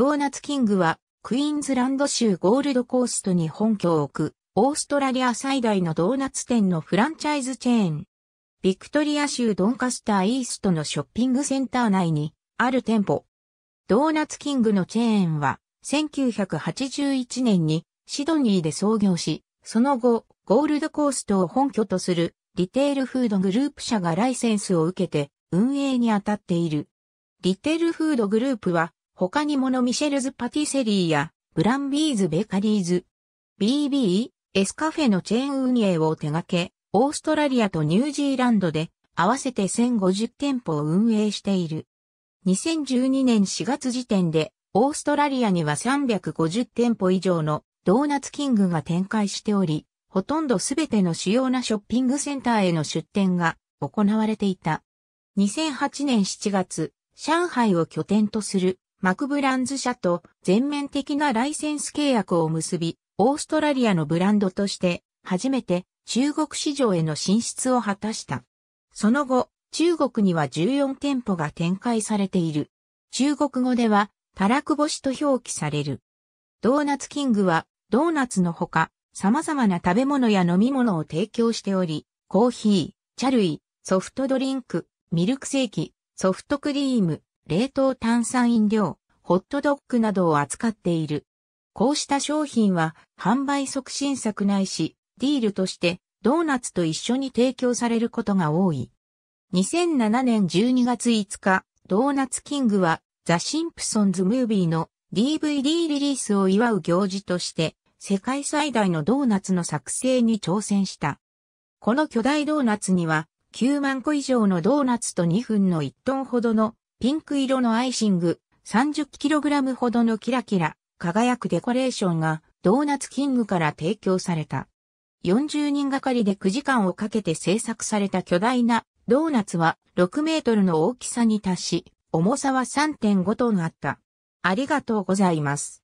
ドーナツキングは、クイーンズランド州ゴールドコーストに本拠を置く、オーストラリア最大のドーナツ店のフランチャイズチェーン。ビクトリア州ドンカスターイーストのショッピングセンター内にある店舗。ドーナツキングのチェーンは、1981年にシドニーで創業し、その後、ゴールドコーストを本拠とするリテールフードグループ社がライセンスを受けて運営に当たっている。リテールフードグループは他にものミシェルズパティセリーやブランビーズベカリーズ、BB、エスカフェのチェーン運営を手掛け、オーストラリアとニュージーランドで合わせて1050店舗を運営している。2012年4月時点でオーストラリアには350店舗以上のドーナツキングが展開しており、ほとんどすべての主要なショッピングセンターへの出店が行われていた。2008年7月、上海を拠点とするマクブランズ社と全面的なライセンス契約を結び、オーストラリアのブランドとして初めて中国市場への進出を果たした。その後、中国には14店舗が展開されている。中国語では、タラクボシと表記される。ドーナツキングは、ドーナツのほか、様々な食べ物や飲み物を提供しており、コーヒー、茶類、ソフトドリンク、ミルクセーキ、ソフトクリーム、冷凍炭酸飲料、ホットドッグなどを扱っている。こうした商品は販売促進策ないし、ディールとしてドーナツと一緒に提供されることが多い。2007年12月5日、ドーナツキングはザ・シンプソンズ・ムービーの DVD リリースを祝う行事として、世界最大のドーナツの作成に挑戦した。この巨大ドーナツには9万個以上のドーナツと2分の1トンほどのピンク色のアイシング、30kg ほどのキラキラ、輝くデコレーションが、ドーナツキングから提供された。40人がかりで9時間をかけて制作された巨大なドーナツは6メートルの大きさに達し、重さは3.5トンあった。ありがとうございます。